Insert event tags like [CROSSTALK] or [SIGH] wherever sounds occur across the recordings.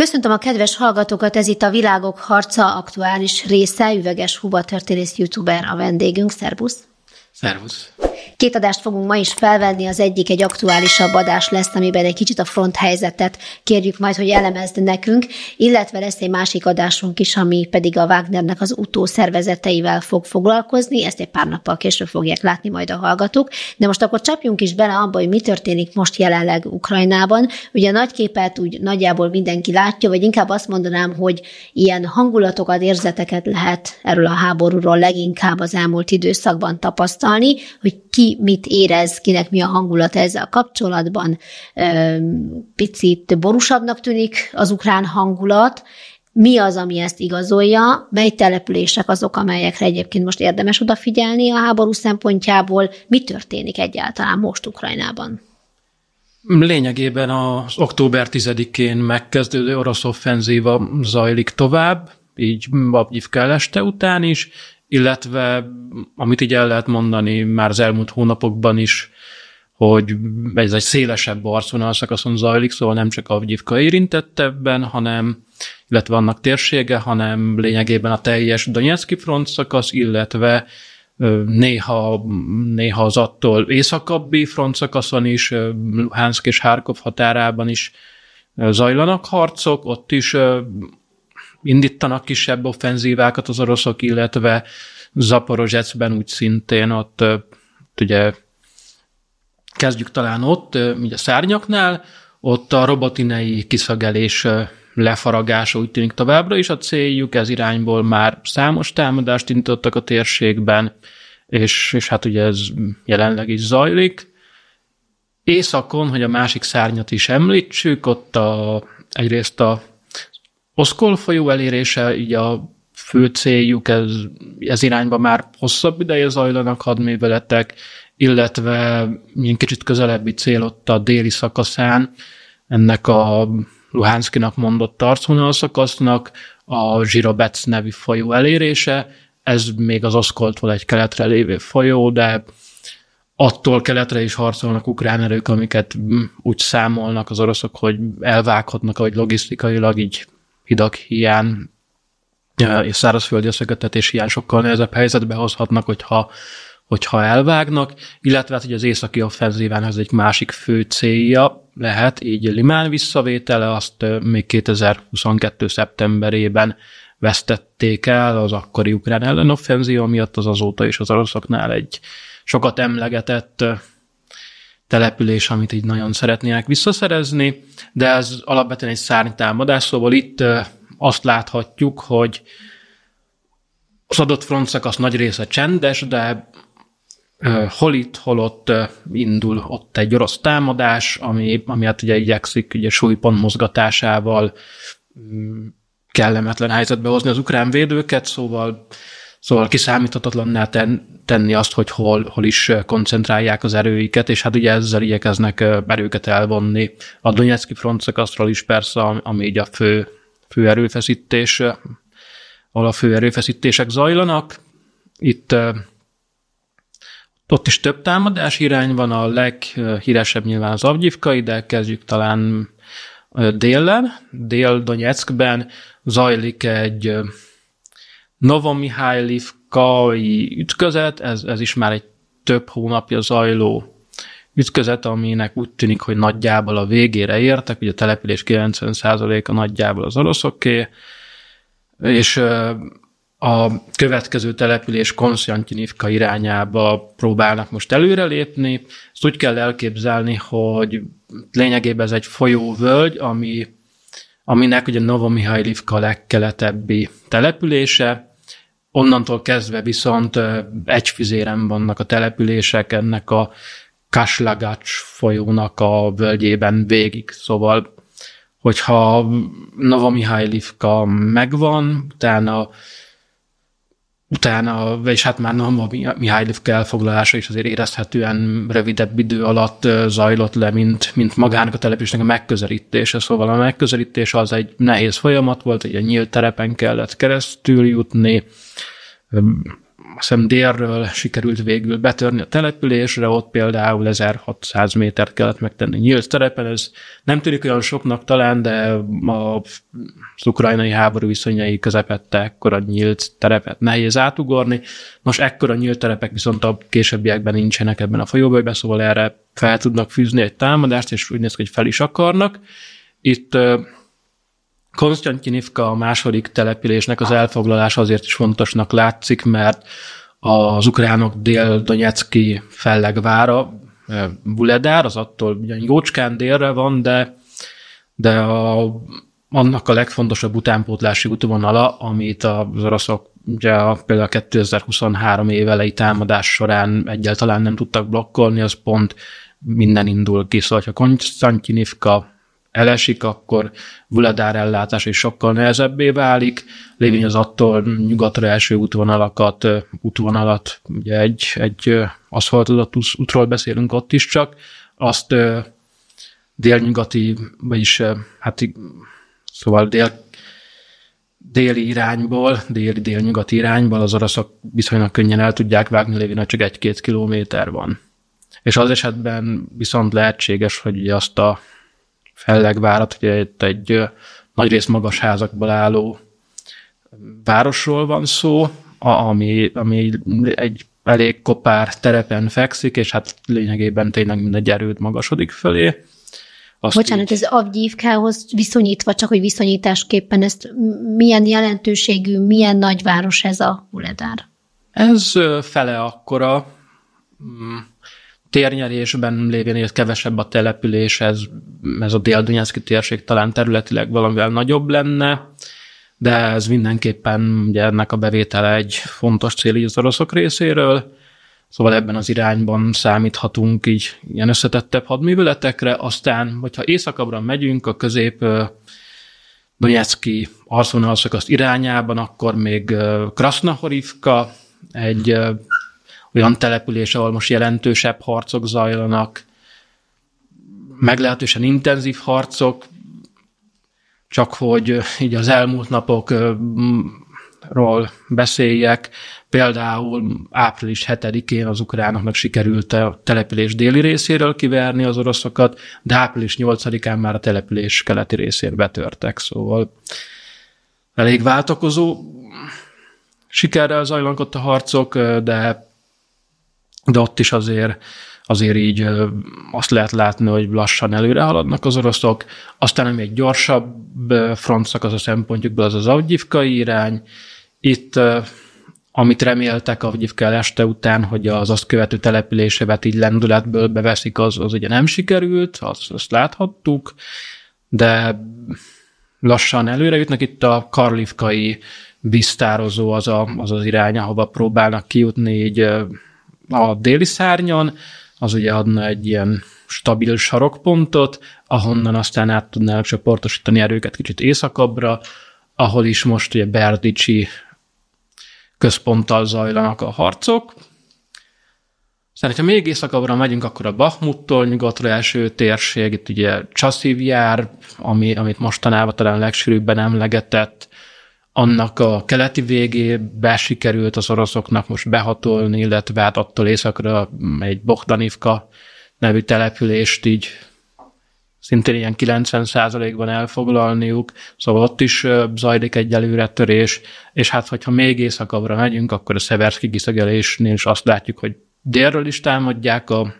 Köszöntöm a kedves hallgatókat, ez itt a Világok Harca aktuális része, üveges Huba történész youtuber a vendégünk, szerbusz! Szervusz! Két adást fogunk ma is felvenni, az egyik egy aktuálisabb adás lesz, amiben egy kicsit a front helyzetet kérjük majd, hogy elemezd nekünk, illetve lesz egy másik adásunk is, ami pedig a Wagnernek az utószervezeteivel fog foglalkozni, ezt egy pár nappal később fogják látni majd a hallgatók, de most akkor csapjunk is bele abba, hogy mi történik most jelenleg Ukrajnában. Ugye a nagy képet úgy nagyjából mindenki látja, vagy inkább azt mondanám, hogy ilyen hangulatokat, érzeteket lehet erről a háborúról leginkább az elmúlt időszakban tapasztalni, tapasztalni, hogy ki mit érez, kinek mi a hangulata ezzel a kapcsolatban. Picit borúsabbnak tűnik az ukrán hangulat, mi az, ami ezt igazolja, mely települések azok, amelyekre egyébként most érdemes odafigyelni a háború szempontjából, mi történik egyáltalán most Ukrajnában? Lényegében az október 10-én megkezdődő orosz offenzíva zajlik tovább, így Babnyiv este után is, illetve amit így el lehet mondani már az elmúlt hónapokban is, hogy ez egy szélesebb arcvonal szakaszon zajlik, szóval nem csak Avgyivka érintett ebben, hanem, illetve annak térsége, hanem lényegében a teljes Donetszki front szakasz, illetve néha, néha az attól északabbi front szakaszon is, Luhansk és Harkov határában is zajlanak harcok, ott is indítanak kisebb offenzívákat az oroszok, illetve Zaporozsecben úgy szintén ott, ott ugye kezdjük talán ott, ugye szárnyaknál, ott a robotinei kiszagelés lefaragása úgy tűnik továbbra is a céljuk, ez irányból már számos támadást indítottak a térségben, és, és hát ugye ez jelenleg is zajlik. Északon, hogy a másik szárnyat is említsük, ott a, egyrészt a Oszkol folyó elérése, így a fő céljuk, ez, ez irányba már hosszabb ideje zajlanak hadműveletek, illetve ilyen kicsit közelebbi cél ott a déli szakaszán, ennek a Luhanszkinak mondott arcvonal szakasznak, a Zsirobec nevű folyó elérése, ez még az Oszkoltól egy keletre lévő folyó, de attól keletre is harcolnak ukrán erők, amiket úgy számolnak az oroszok, hogy elvághatnak, ahogy logisztikailag így hidak hiány eh, és szárazföldi összekötetés hiány sokkal nehezebb helyzetbe hozhatnak, hogyha, hogyha elvágnak, illetve hát, hogy az északi offenzíván ez egy másik fő célja lehet, így Limán visszavétele, azt eh, még 2022. szeptemberében vesztették el az akkori ukrán ellenoffenzió miatt, az azóta is az oroszoknál egy sokat emlegetett eh, település, amit így nagyon szeretnének visszaszerezni, de ez alapvetően egy szárnytámadás, szóval itt azt láthatjuk, hogy az adott szakasz nagy része csendes, de hol itt, hol ott indul ott egy orosz támadás, ami, ami hát ugye igyekszik ugye súlypont mozgatásával mm, kellemetlen helyzetbe hozni az ukrán védőket, szóval Szóval kiszámíthatatlanná ten, tenni azt, hogy hol, hol is koncentrálják az erőiket, és hát ugye ezzel igyekeznek erőket elvonni. A Donetszki front szakaszról is persze, ami így a fő, fő erőfeszítés, ahol a fő erőfeszítések zajlanak. Itt ott is több támadás irány van, a leghíresebb nyilván az Avgyivkai, de kezdjük talán délen. Dél-Donetskben zajlik egy Novomihajlivkai ütközet, ez, ez is már egy több hónapja zajló ütközet, aminek úgy tűnik, hogy nagyjából a végére értek, ugye a település 90%-a nagyjából az oroszoké, és a következő település Konstantinivka irányába próbálnak most előrelépni. Ezt úgy kell elképzelni, hogy lényegében ez egy folyóvölgy, ami, aminek ugye Novomihailivka legkeletebbi települése, Onnantól kezdve viszont egy füzérem vannak a települések ennek a Kaslagács folyónak a völgyében végig, szóval hogyha Nova Mihailivka megvan, utána utána, és hát már nem a Mihálylivka elfoglalása is azért érezhetően rövidebb idő alatt zajlott le, mint, mint magának a településnek a megközelítése. Szóval a megközelítés az egy nehéz folyamat volt, egy nyílt terepen kellett keresztül jutni, azt hiszem délről sikerült végül betörni a településre, ott például 1600 métert kellett megtenni nyílt terepen, ez nem tűnik olyan soknak talán, de az ukrajnai háború viszonyai közepette ekkora nyílt terepet nehéz átugorni. Nos, ekkora nyílt terepek viszont a későbbiekben nincsenek ebben a folyóbőjben, szóval erre fel tudnak fűzni egy támadást, és úgy néz ki, hogy fel is akarnak. Itt Konstantinivka a második településnek az elfoglalása azért is fontosnak látszik, mert az ukránok dél-donyecki fellegvára, eh, Buledár, az attól ugyan jócskán délre van, de, de a, annak a legfontosabb utánpótlási útvonala, amit az oroszok ugye a, például a 2023 évelei támadás során egyáltalán nem tudtak blokkolni, az pont minden indul ki. Szóval, ha Konstantinivka elesik, akkor Vladár ellátás is sokkal nehezebbé válik, lévén az attól nyugatra első útvonalakat, útvonalat, ugye egy, egy aszfaltozott útról beszélünk ott is csak, azt délnyugati, vagyis hát szóval dél, déli irányból, déli-délnyugati irányból az oroszok viszonylag könnyen el tudják vágni, lévén hogy csak egy-két kilométer van. És az esetben viszont lehetséges, hogy azt a Fellegvárat, ugye itt egy nagyrészt magas házakból álló városról van szó, ami, ami egy elég kopár terepen fekszik, és hát lényegében tényleg mindegy erőd magasodik fölé. Azt Bocsánat, így... ez Avgyívkához viszonyítva, csak hogy viszonyításképpen ezt milyen jelentőségű, milyen város ez a Huledár? Ez fele akkora, mm, térnyerésben lévén, hogy kevesebb a település, ez, ez a dél térség talán területileg valamivel nagyobb lenne, de ez mindenképpen ugye ennek a bevétele egy fontos cél így az oroszok részéről, szóval ebben az irányban számíthatunk így ilyen összetettebb hadműveletekre, aztán, hogyha északabbra megyünk a közép Donetszki arszonalszakasz irányában, akkor még Krasznahorivka, egy olyan település, ahol most jelentősebb harcok zajlanak, meglehetősen intenzív harcok, csak hogy így az elmúlt napokról beszéljek, például április 7-én az ukránoknak sikerült a település déli részéről kiverni az oroszokat, de április 8-án már a település keleti részér betörtek, szóval elég váltakozó sikerrel zajlankott a harcok, de de ott is azért azért így azt lehet látni, hogy lassan előre haladnak az oroszok, aztán ami egy gyorsabb az a szempontjukból, az az Avgyivkai irány. Itt amit reméltek Avgyivkál este után, hogy az azt követő településevet így lendületből beveszik, az, az ugye nem sikerült, azt, azt láthattuk, de lassan előre jutnak. Itt a karlivkai biztározó az a, az, az irány, ahova próbálnak kijutni, így a déli szárnyon, az ugye adna egy ilyen stabil sarokpontot, ahonnan aztán át tudnának csoportosítani erőket kicsit északabbra, ahol is most ugye Berdicsi központtal zajlanak a harcok. Szóval, hogyha még északabbra megyünk, akkor a Bahmuttól nyugatra első térség, itt ugye Csaszivjár, ami, amit mostanában talán legsűrűbben emlegetett, annak a keleti végébe sikerült az oroszoknak most behatolni, illetve hát attól északra egy Bogdanivka nevű települést így szintén ilyen 90%-ban elfoglalniuk, szóval ott is zajlik egy előretörés, és hát hogyha még éjszakabbra megyünk, akkor a Szeverszki kiszegelésnél is azt látjuk, hogy délről is támadják a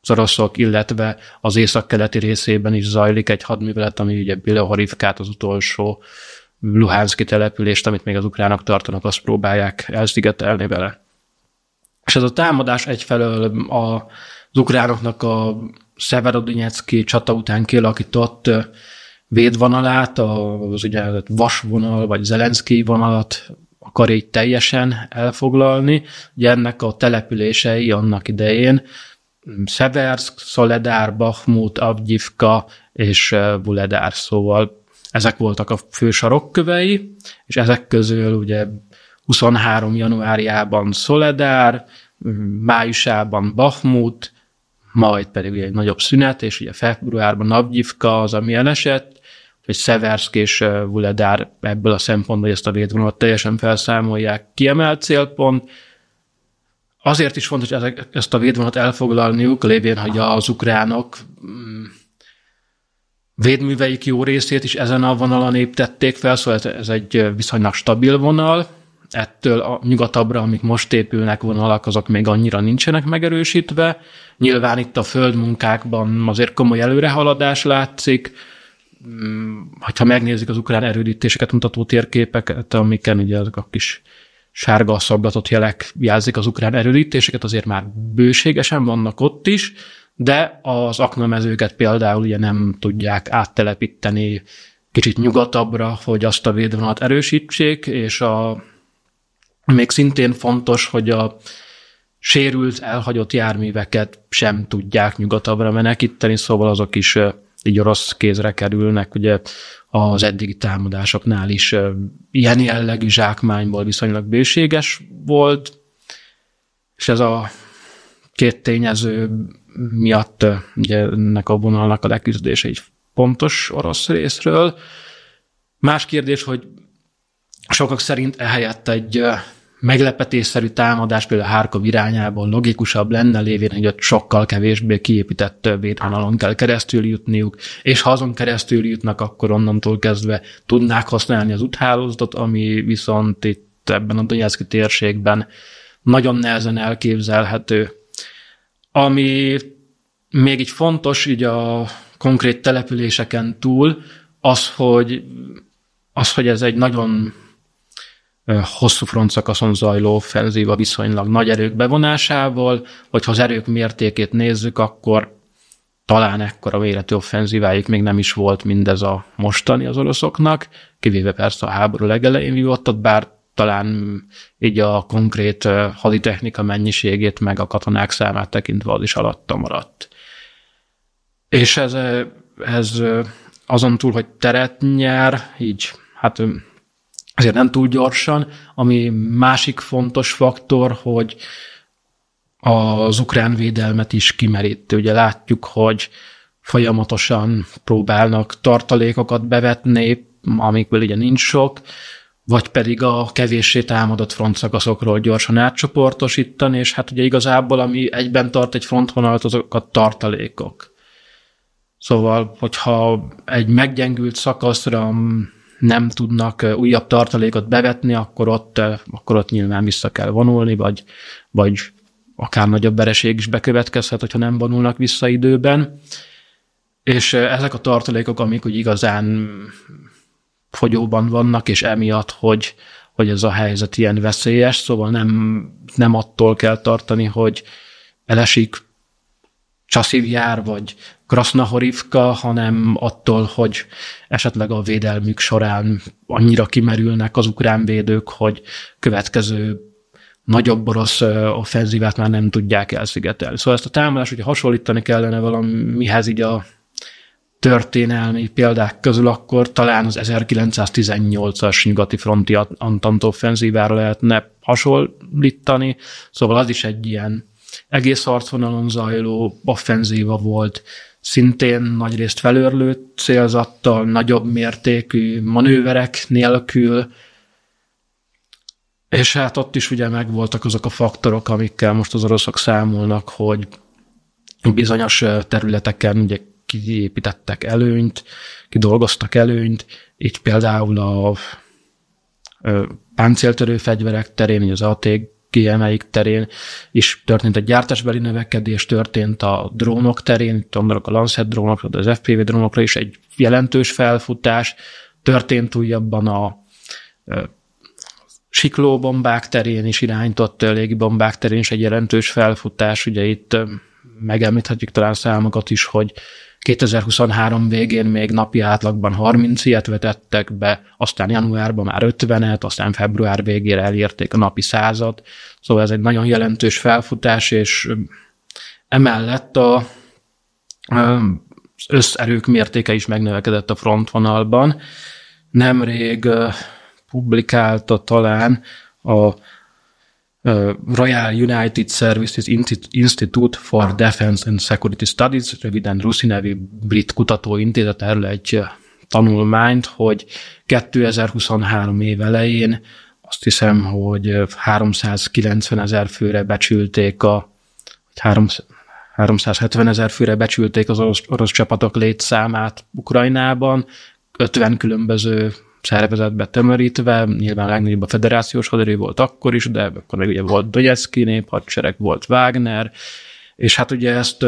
az oroszok, illetve az északkeleti részében is zajlik egy hadművelet, ami ugye Bilohorivkát az utolsó Luhánszki települést, amit még az ukránok tartanak, azt próbálják elszigetelni vele. És ez a támadás egyfelől a, az ukránoknak a Szeverodinyecki csata után kialakított védvonalát, az ugye vasvonal vagy Zelenszki vonalat akar így teljesen elfoglalni. Ugye ennek a települései annak idején Szeversk, Szoledár, Bahmut, Avgyivka és Buledár, szóval ezek voltak a fő sarokkövei, és ezek közül ugye 23 januárjában Szoledár, májusában Bahmut, majd pedig ugye egy nagyobb szünet, és ugye februárban Navgyivka az, ami elesett, hogy Szeverszk és Vuledár ebből a szempontból ezt a védvonalat teljesen felszámolják. Kiemelt célpont, azért is fontos hogy ezt a védvonalat elfoglalniuk, lévén, hogy az ukránok mm, védműveik jó részét is ezen a vonalon építették fel, szóval ez egy viszonylag stabil vonal, ettől a nyugatabbra, amik most épülnek vonalak, azok még annyira nincsenek megerősítve. Nyilván itt a földmunkákban azért komoly előrehaladás látszik, mm, ha megnézzük az ukrán erődítéseket mutató térképeket, amiken ugye azok a kis sárga szablatott jelek jelzik az ukrán erődítéseket, azért már bőségesen vannak ott is, de az aknamezőket például ugye nem tudják áttelepíteni kicsit nyugatabbra, hogy azt a védvonalat erősítsék, és a, még szintén fontos, hogy a sérült, elhagyott járműveket sem tudják nyugatabbra menekíteni, szóval azok is így rossz kézre kerülnek, ugye az eddigi támadásoknál is ilyen jellegű zsákmányból viszonylag bőséges volt, és ez a két tényező miatt ugye ennek a vonalnak a leküzdése egy pontos orosz részről. Más kérdés, hogy sokak szerint ehelyett egy meglepetésszerű támadás például Hárkov irányában logikusabb lenne, lévén, hogy ott sokkal kevésbé kiépített védvonalon kell keresztül jutniuk, és ha azon keresztül jutnak, akkor onnantól kezdve tudnák használni az úthálózatot, ami viszont itt ebben a Donetszki térségben nagyon nehezen elképzelhető. Ami még így fontos így a konkrét településeken túl, az, hogy, az, hogy ez egy nagyon hosszú frontszakaszon zajló offenzíva viszonylag nagy erők bevonásával, hogyha az erők mértékét nézzük, akkor talán ekkora véletű offenzívájuk még nem is volt mindez a mostani az oroszoknak, kivéve persze a háború legelején vívottat, bár talán így a konkrét haditechnika mennyiségét, meg a katonák számát tekintve az is alatta maradt. És ez, ez azon túl, hogy teret nyer, így hát azért nem túl gyorsan, ami másik fontos faktor, hogy az ukrán védelmet is kimerít. Ugye látjuk, hogy folyamatosan próbálnak tartalékokat bevetni, amikből ugye nincs sok, vagy pedig a kevéssé támadott frontszakaszokról gyorsan átcsoportosítani, és hát ugye igazából, ami egyben tart egy frontvonalat, azok a tartalékok. Szóval, hogyha egy meggyengült szakaszra nem tudnak újabb tartalékot bevetni, akkor ott, akkor ott nyilván vissza kell vonulni, vagy, vagy akár nagyobb vereség is bekövetkezhet, hogyha nem vonulnak vissza időben. És ezek a tartalékok, amik úgy igazán fogyóban vannak, és emiatt, hogy, hogy ez a helyzet ilyen veszélyes, szóval nem, nem attól kell tartani, hogy elesik Csaszivjár vagy Krasznahorivka, hanem attól, hogy esetleg a védelmük során annyira kimerülnek az ukrán védők, hogy következő nagyobb orosz offenzívát már nem tudják elszigetelni. Szóval ezt a támadást, hogyha hasonlítani kellene valamihez így a történelmi példák közül akkor talán az 1918-as nyugati fronti antantoffenzívára lehetne hasonlítani, szóval az is egy ilyen egész harcvonalon zajló offenzíva volt, szintén nagyrészt felőrlő célzattal, nagyobb mértékű manőverek nélkül, és hát ott is ugye megvoltak azok a faktorok, amikkel most az oroszok számolnak, hogy bizonyos területeken ugye kiépítettek előnyt, kidolgoztak előnyt, így például a páncéltörő fegyverek terén, az ATGM-eik terén is történt a gyártásbeli növekedés, történt a drónok terén, itt gondolok a Lancet drónokra, az FPV drónokra is egy jelentős felfutás, történt újabban a siklóbombák terén is irányított légibombák terén is egy jelentős felfutás, ugye itt megemlíthetjük talán számokat is, hogy 2023 végén még napi átlagban 30 ilyet vetettek be, aztán januárban már 50-et, aztán február végére elérték a napi százat, szóval ez egy nagyon jelentős felfutás, és emellett a összerők mértéke is megnövekedett a frontvonalban. Nemrég publikálta talán a Royal United Services Institute for Defense and Security Studies, röviden RUSZI nevű brit kutatóintézet erről egy tanulmányt, hogy 2023 év elején azt hiszem, hogy 390 ezer főre becsülték a, 370 ezer főre becsülték az orosz, orosz csapatok létszámát Ukrajnában, 50 különböző szervezetbe tömörítve, nyilván a legnagyobb a federációs haderő volt akkor is, de akkor meg ugye volt Donetszki néphadsereg, volt Wagner, és hát ugye ezt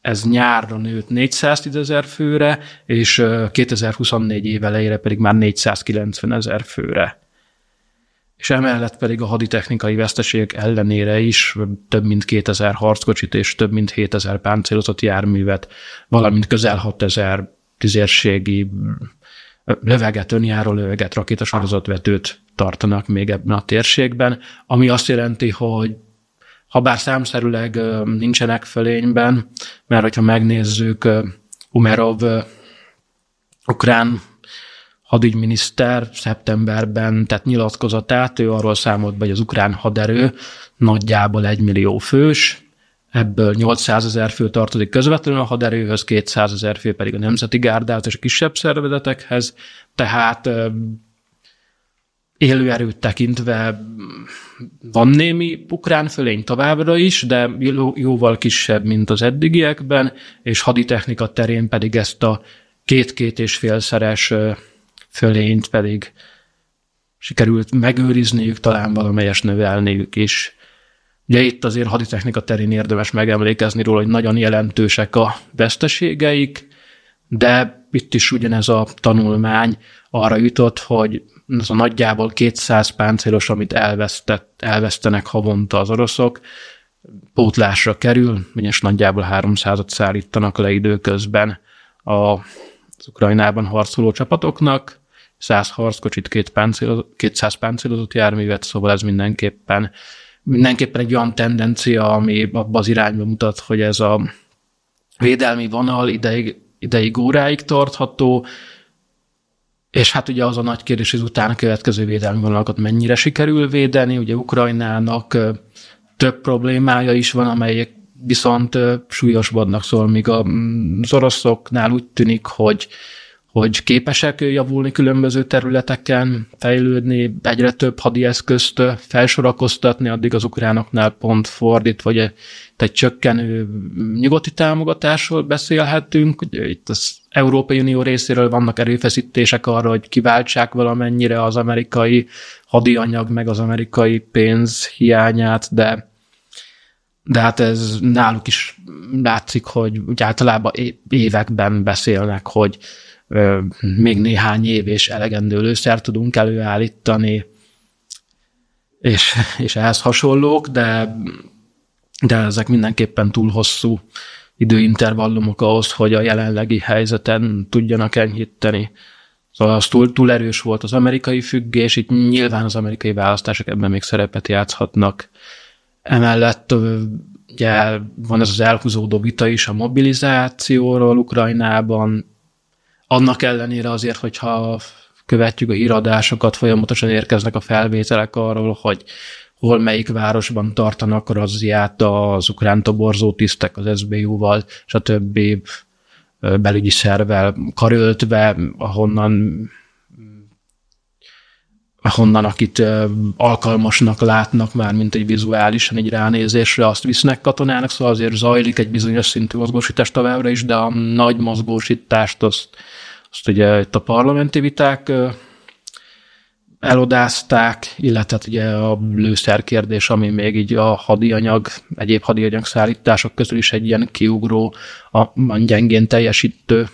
ez nyárra nőtt 410 ezer főre, és 2024 év elejére pedig már 490 ezer főre. És emellett pedig a haditechnikai veszteségek ellenére is több mint 2000 harckocsit és több mint 7000 páncélozott járművet, valamint közel 6000 tüzérségi löveget, önjáró löveget, rakétasorozatvetőt tartanak még ebben a térségben, ami azt jelenti, hogy ha bár számszerűleg nincsenek fölényben, mert hogyha megnézzük Umerov ukrán hadügyminiszter szeptemberben tett nyilatkozatát, ő arról számolt be, hogy az ukrán haderő nagyjából egy millió fős, ebből 800 ezer fő tartozik közvetlenül a haderőhöz, 200 ezer fő pedig a Nemzeti Gárdához és a kisebb szervezetekhez, tehát élőerőt tekintve mm, van némi ukrán fölény továbbra is, de jóval kisebb, mint az eddigiekben, és haditechnika terén pedig ezt a két-két és félszeres fölényt pedig sikerült megőrizniük, talán valamelyes növelniük is. Ugye itt azért haditechnika terén érdemes megemlékezni róla, hogy nagyon jelentősek a veszteségeik, de itt is ugyanez a tanulmány arra jutott, hogy az a nagyjából 200 páncélos, amit elvesztett, elvesztenek havonta az oroszok, pótlásra kerül, ugyanis nagyjából 300-at szállítanak le időközben a, az Ukrajnában harcoló csapatoknak, 100 harckocsit, két páncéloz, 200 páncélozott járművet, szóval ez mindenképpen mindenképpen egy olyan tendencia, ami abba az irányba mutat, hogy ez a védelmi vonal ideig, ideig óráig tartható, és hát ugye az a nagy kérdés, hogy utána következő védelmi vonalakat mennyire sikerül védeni. Ugye Ukrajnának több problémája is van, amelyek viszont súlyosbadnak, szól, míg mm, az oroszoknál úgy tűnik, hogy hogy képesek javulni különböző területeken, fejlődni, egyre több hadieszközt felsorakoztatni, addig az ukránoknál pont fordít, vagy egy csökkenő nyugati támogatásról beszélhetünk. Ugye itt az Európai Unió részéről vannak erőfeszítések arra, hogy kiváltsák valamennyire az amerikai hadianyag, meg az amerikai pénz hiányát, de de hát ez náluk is látszik, hogy úgy általában években beszélnek, hogy ö, még néhány év és elegendő lőszer tudunk előállítani, és, és ehhez hasonlók, de, de ezek mindenképpen túl hosszú időintervallumok ahhoz, hogy a jelenlegi helyzeten tudjanak enyhíteni. Szóval az túl, túl erős volt az amerikai függés, itt nyilván az amerikai választások ebben még szerepet játszhatnak. Emellett ugye van ez az elhúzódó vita is a mobilizációról Ukrajnában, annak ellenére azért, hogyha követjük a híradásokat, folyamatosan érkeznek a felvételek arról, hogy hol melyik városban tartanak razziát az ukrán toborzó tisztek az SBU-val, stb. belügyi szervvel karöltve, ahonnan honnan akit alkalmasnak látnak már, mint egy vizuálisan egy ránézésre, azt visznek katonának, szóval azért zajlik egy bizonyos szintű mozgósítás továbbra is, de a nagy mozgósítást azt, azt ugye itt a parlamenti viták elodázták, illetve hát ugye a lőszer kérdés, ami még így a hadianyag, egyéb hadianyag szállítások közül is egy ilyen kiugró, a gyengén teljesítő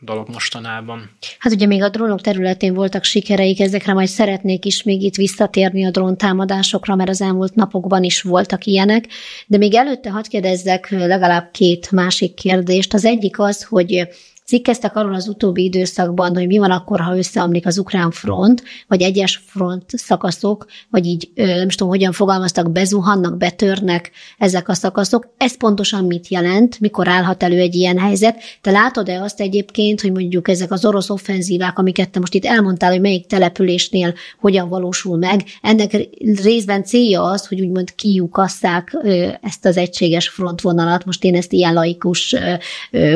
dolog mostanában. Hát ugye még a drónok területén voltak sikereik, ezekre majd szeretnék is még itt visszatérni a drón támadásokra, mert az elmúlt napokban is voltak ilyenek, de még előtte hadd kérdezzek legalább két másik kérdést. Az egyik az, hogy cikkeztek arról az utóbbi időszakban, hogy mi van akkor, ha összeomlik az ukrán front, vagy egyes front szakaszok, vagy így nem is tudom, hogyan fogalmaztak, bezuhannak, betörnek ezek a szakaszok. Ez pontosan mit jelent, mikor állhat elő egy ilyen helyzet? Te látod-e azt egyébként, hogy mondjuk ezek az orosz offenzívák, amiket te most itt elmondtál, hogy melyik településnél hogyan valósul meg, ennek részben célja az, hogy úgymond kiukasszák ezt az egységes frontvonalat. Most én ezt ilyen laikus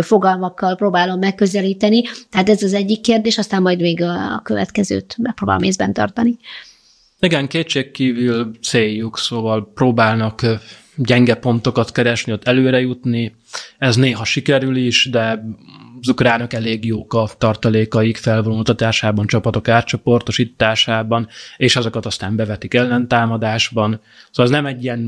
fogalmakkal próbálom megközelíteni. Tehát ez az egyik kérdés, aztán majd még a következőt megpróbálom észben tartani. Igen, kétségkívül céljuk, szóval próbálnak gyenge pontokat keresni, ott előre jutni. Ez néha sikerül is, de az ukránok elég jók a tartalékaik felvonultatásában, csapatok átcsoportosításában, és azokat aztán bevetik ellentámadásban. Szóval az nem egy ilyen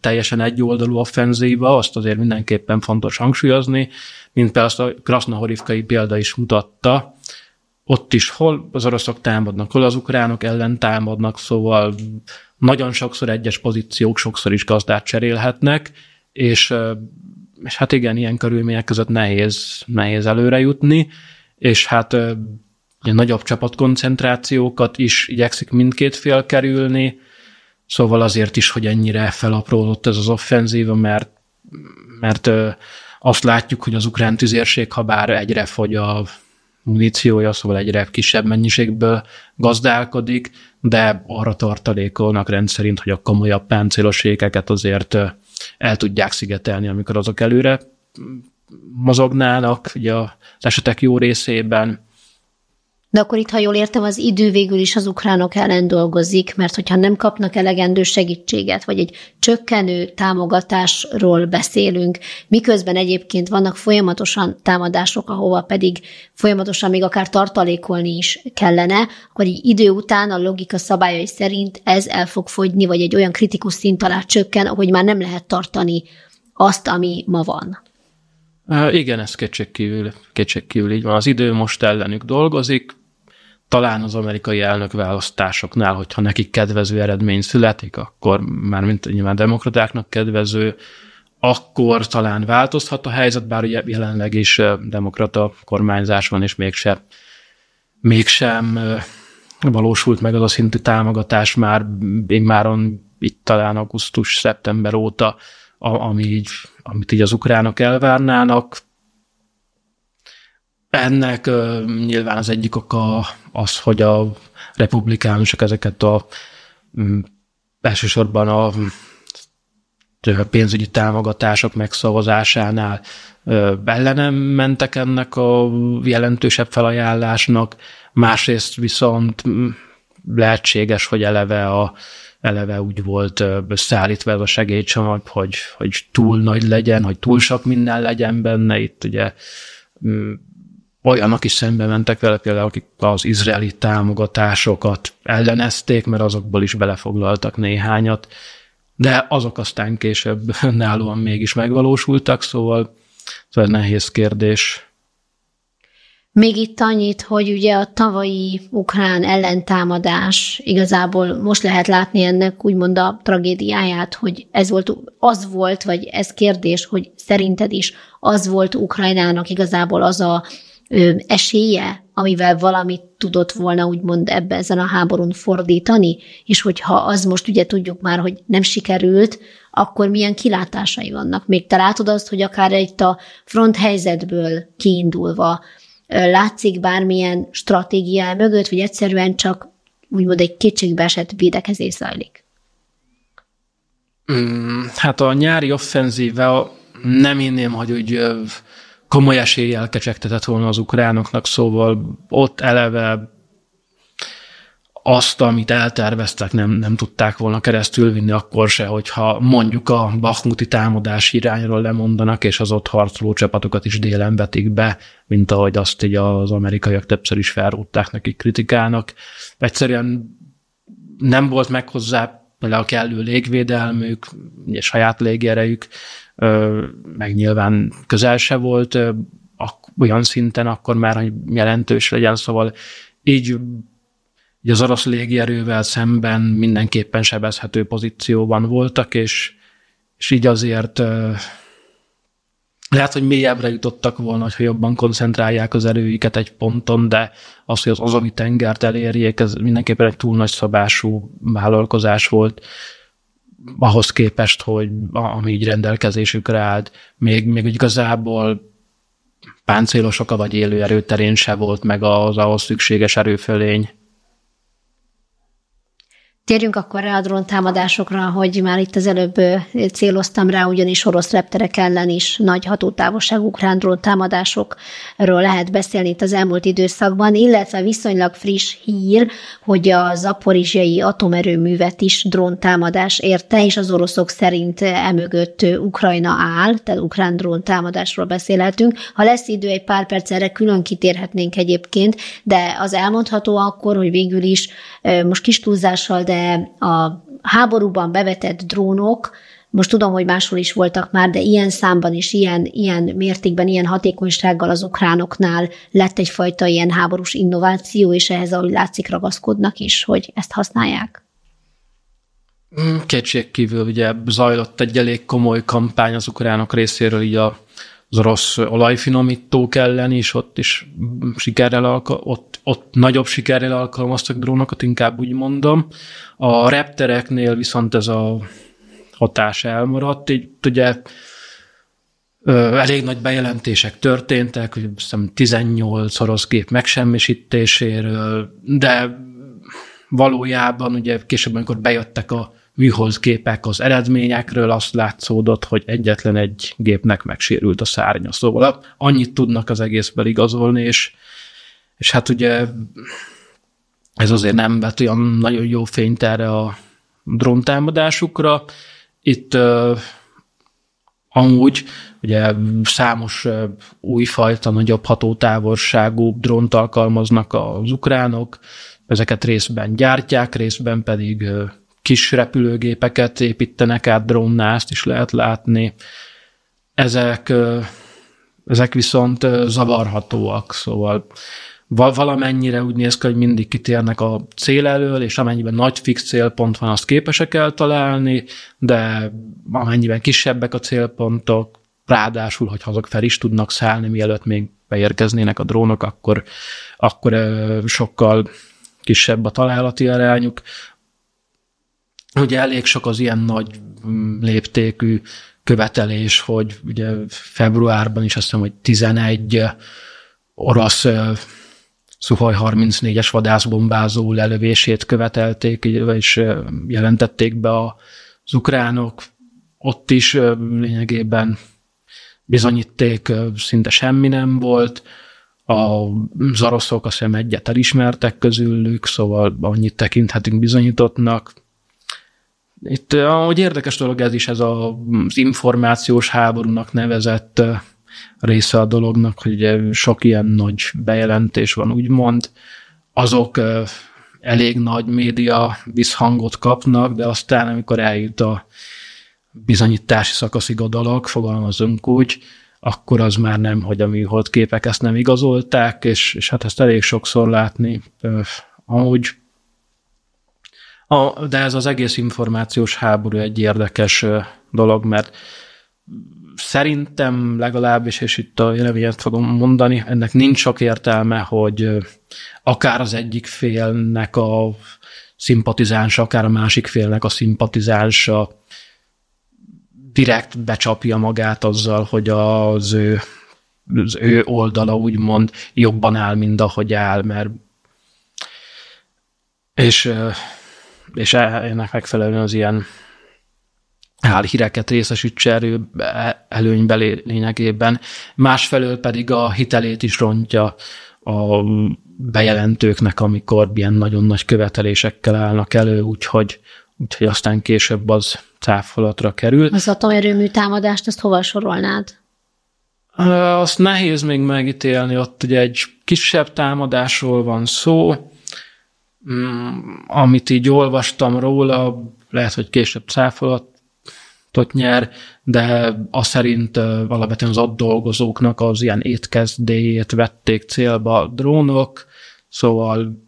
teljesen egyoldalú offenzíva, azt azért mindenképpen fontos hangsúlyozni, mint például azt a Krasznahorivkai példa is mutatta, ott is hol az oroszok támadnak, hol az ukránok ellen támadnak, szóval nagyon sokszor egyes pozíciók sokszor is gazdát cserélhetnek, és és hát igen, ilyen körülmények között nehéz, nehéz előre jutni, és hát ugye, nagyobb csapatkoncentrációkat is igyekszik mindkét fél kerülni, szóval azért is, hogy ennyire felapródott ez az offenzíva, mert, mert azt látjuk, hogy az ukrán tüzérség, ha bár egyre fogy a muníciója, szóval egyre kisebb mennyiségből gazdálkodik, de arra tartalékolnak rendszerint, hogy a komolyabb páncélos azért el tudják szigetelni, amikor azok előre mozognának, ugye az esetek jó részében de akkor itt, ha jól értem, az idő végül is az ukránok ellen dolgozik, mert hogyha nem kapnak elegendő segítséget, vagy egy csökkenő támogatásról beszélünk, miközben egyébként vannak folyamatosan támadások, ahova pedig folyamatosan még akár tartalékolni is kellene, akkor így idő után a logika szabályai szerint ez el fog fogyni, vagy egy olyan kritikus szint alá csökken, ahogy már nem lehet tartani azt, ami ma van. Igen, ez kétségkívül, kétségkívül így van. Az idő most ellenük dolgozik, talán az amerikai választásoknál, hogyha nekik kedvező eredmény születik, akkor már mint nyilván demokratáknak kedvező, akkor talán változhat a helyzet, bár ugye jelenleg is demokrata kormányzás van, és mégse, mégsem valósult meg az a szintű támogatás már immáron itt talán augusztus-szeptember óta, ami így, amit így az ukránok elvárnának. Ennek nyilván az egyik oka az, hogy a republikánusok ezeket a mm, elsősorban a mm, pénzügyi támogatások megszavazásánál ellenem mentek ennek a jelentősebb felajánlásnak, másrészt viszont mm, lehetséges, hogy eleve a eleve úgy volt szállítva ez a segélycsomag, hogy, hogy túl nagy legyen, hogy túl sok minden legyen benne, itt ugye olyanok is szembe mentek vele, például akik az izraeli támogatásokat ellenezték, mert azokból is belefoglaltak néhányat, de azok aztán később [LAUGHS] nálóan mégis megvalósultak, szóval, ez szóval nehéz kérdés. Még itt annyit, hogy ugye a tavalyi ukrán ellentámadás igazából most lehet látni ennek úgymond a tragédiáját, hogy ez volt, az volt, vagy ez kérdés, hogy szerinted is az volt Ukrajnának igazából az a esélye, amivel valamit tudott volna úgymond ebbe ezen a háborún fordítani, és hogyha az most ugye tudjuk már, hogy nem sikerült, akkor milyen kilátásai vannak. Még te látod azt, hogy akár egy a front helyzetből kiindulva látszik bármilyen stratégia mögött, vagy egyszerűen csak úgymond egy kétségbeesett védekezés zajlik? Mm, hát a nyári offenzíva nem inném, hogy úgy komoly eséllyel kecsegtetett volna az ukránoknak, szóval ott eleve azt, amit elterveztek, nem, nem tudták volna keresztül vinni akkor se, hogyha mondjuk a Bakhmuti támadás irányról lemondanak, és az ott harcoló csapatokat is délen vetik be, mint ahogy azt így az amerikaiak többször is felrúgták nekik kritikának. Egyszerűen nem volt meg hozzá például a kellő légvédelmük, és saját légerejük, meg nyilván közel se volt olyan szinten akkor már, hogy jelentős legyen, szóval így így az orosz légierővel szemben mindenképpen sebezhető pozícióban voltak, és, és így azért lehet, hogy mélyebbre jutottak volna, hogyha jobban koncentrálják az erőiket egy ponton, de az, hogy az azami tengert elérjék, ez mindenképpen egy túl nagy szabású vállalkozás volt ahhoz képest, hogy ami így rendelkezésükre állt, még, még igazából páncélosok, vagy élő erőterén se volt meg az ahhoz szükséges erőfölény. Térjünk akkor rá a támadásokra, hogy már itt az előbb céloztam rá, ugyanis orosz repterek ellen is nagy hatótávolságú ukrán támadásokról lehet beszélni itt az elmúlt időszakban, illetve viszonylag friss hír, hogy a zaporizsiai atomerőművet is drón támadás érte, és az oroszok szerint emögött Ukrajna áll, tehát ukrán támadásról beszélhetünk. Ha lesz idő, egy pár perc erre külön kitérhetnénk egyébként, de az elmondható akkor, hogy végül is most kis túlzással, de de a háborúban bevetett drónok, most tudom, hogy máshol is voltak már, de ilyen számban és ilyen, ilyen mértékben, ilyen hatékonysággal az ukránoknál lett egyfajta ilyen háborús innováció, és ehhez, ahogy látszik, ragaszkodnak is, hogy ezt használják. Mm, Kétségkívül kívül ugye zajlott egy elég komoly kampány az ukránok részéről így a az orosz olajfinomítók ellen is, ott is sikerrel alkal, ott, ott nagyobb sikerrel alkalmaztak drónokat, inkább úgy mondom. A reptereknél viszont ez a hatás elmaradt, így ugye elég nagy bejelentések történtek, hogy hiszem 18 orosz gép megsemmisítéséről, de valójában ugye később, amikor bejöttek a vihoz gépek az eredményekről azt látszódott, hogy egyetlen egy gépnek megsérült a szárnya. Szóval annyit tudnak az egészben igazolni, és, és hát ugye ez azért nem vett olyan nagyon jó fényt erre a dróntámadásukra. Itt uh, amúgy ugye számos uh, újfajta, nagyobb hatótávolságú drónt alkalmaznak az ukránok, ezeket részben gyártják, részben pedig uh, kis repülőgépeket építenek át drónnál, ezt is lehet látni. Ezek, ezek viszont zavarhatóak, szóval valamennyire úgy néz ki, hogy mindig kitérnek a cél elől, és amennyiben nagy fix célpont van, azt képesek eltalálni, de amennyiben kisebbek a célpontok, ráadásul, hogy azok fel is tudnak szállni, mielőtt még beérkeznének a drónok, akkor, akkor sokkal kisebb a találati arányuk, Ugye elég sok az ilyen nagy mm, léptékű követelés, hogy ugye februárban is azt hiszem, hogy 11 eh, orosz eh, Szuhaj 34-es vadászbombázó lelövését követelték, és eh, jelentették be az ukránok. Ott is lényegében bizonyíték szinte semmi nem volt. A zaroszok azt hiszem egyet elismertek közülük, szóval annyit tekinthetünk bizonyítottnak itt ahogy érdekes dolog ez is, ez mm, az információs háborúnak nevezett része a dolognak, hogy ugye sok ilyen nagy bejelentés van, úgymond, azok elég nagy média visszhangot kapnak, de aztán, amikor eljut a bizonyítási szakaszig a dolog, fogalmazunk úgy, akkor az már nem, hogy a műholdképek ezt nem igazolták, és, és hát ezt elég sokszor látni. Amúgy a, de ez az egész információs háború egy érdekes dolog, mert szerintem legalábbis, és itt a jelenvényet fogom mondani, ennek nincs sok értelme, hogy akár az egyik félnek a szimpatizánsa, akár a másik félnek a szimpatizánsa direkt becsapja magát azzal, hogy az ő, az ő oldala úgymond jobban áll, mint ahogy áll, mert és és e- ennek megfelelően az ilyen álhíreket részesítse elő, előnybe lényegében, másfelől pedig a hitelét is rontja a bejelentőknek, amikor ilyen nagyon nagy követelésekkel állnak elő, úgyhogy, úgyhogy aztán később az cáfolatra kerül. Az atomerőmű támadást, azt hova sorolnád? Azt nehéz még megítélni, ott ugye egy kisebb támadásról van szó, Mm, amit így olvastam róla, lehet, hogy később cáfolatot nyer, de azt szerint alapvetően az ott dolgozóknak az ilyen étkezdéjét vették célba a drónok, szóval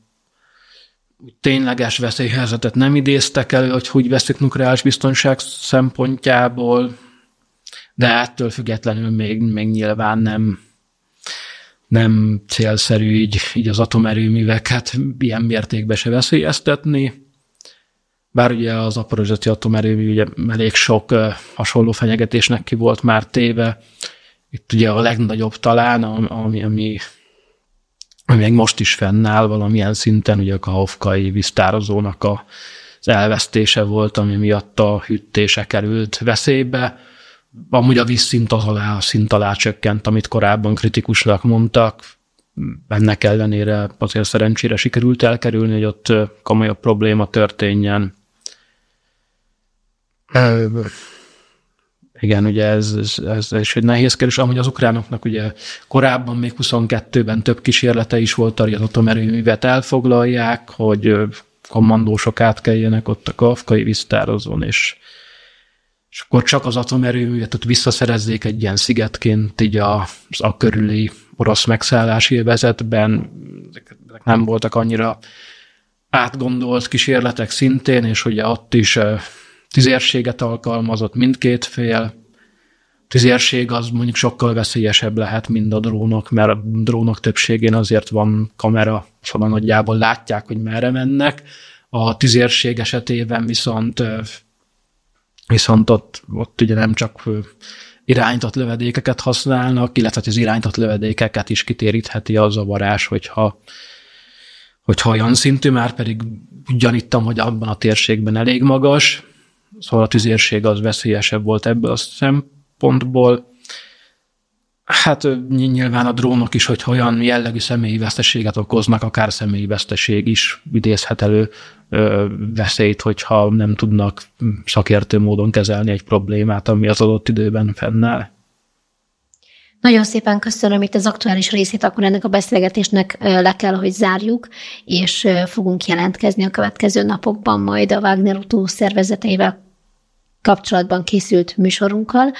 tényleges veszélyhelyzetet nem idéztek elő, hogy hogy veszik nukleáris biztonság szempontjából, de ettől függetlenül még, még nyilván nem nem célszerű így, így az atomerőműveket hát ilyen mértékben se veszélyeztetni. Bár ugye az aporozsati atomerőmű ugye elég sok hasonló fenyegetésnek ki volt már téve. Itt ugye a legnagyobb talán, ami, ami, ami még most is fennáll valamilyen szinten, ugye a Kahovkai víztározónak a, az elvesztése volt, ami miatt a hűtése került veszélybe amúgy a vízszint az alá, a szint alá csökkent, amit korábban kritikusnak mondtak. Ennek ellenére azért szerencsére sikerült elkerülni, hogy ott komolyabb probléma történjen. Igen, ugye ez, ez, ez is egy nehéz kérdés. Amúgy az ukránoknak ugye korábban még 22-ben több kísérlete is volt hogy az atomerőművet elfoglalják, hogy kommandósok átkeljenek ott a kafkai víztározón, és és akkor csak az atomerőművet ott visszaszerezzék egy ilyen szigetként így az a körüli orosz megszállási vezetben. ezek nem voltak annyira átgondolt kísérletek szintén, és ugye ott is tüzérséget alkalmazott mindkét fél. Tüzérség az mondjuk sokkal veszélyesebb lehet, mint a drónok, mert a drónok többségén azért van kamera, szóval nagyjából látják, hogy merre mennek. A tüzérség esetében viszont viszont ott, ott ugye nem csak irányított lövedékeket használnak, illetve az irányított lövedékeket is kitérítheti az a varázs, hogyha, hogyha olyan szintű, már pedig gyaníttam, hogy abban a térségben elég magas, szóval a tüzérség az veszélyesebb volt ebből a szempontból. Hát nyilván a drónok is, hogyha olyan jellegű személyi veszteséget okoznak, akár személyi veszteség is idézhet elő veszélyt, hogyha nem tudnak szakértő módon kezelni egy problémát, ami az adott időben fennáll. Nagyon szépen köszönöm itt az aktuális részét, akkor ennek a beszélgetésnek le kell, hogy zárjuk, és fogunk jelentkezni a következő napokban majd a Wagner utó szervezeteivel kapcsolatban készült műsorunkkal.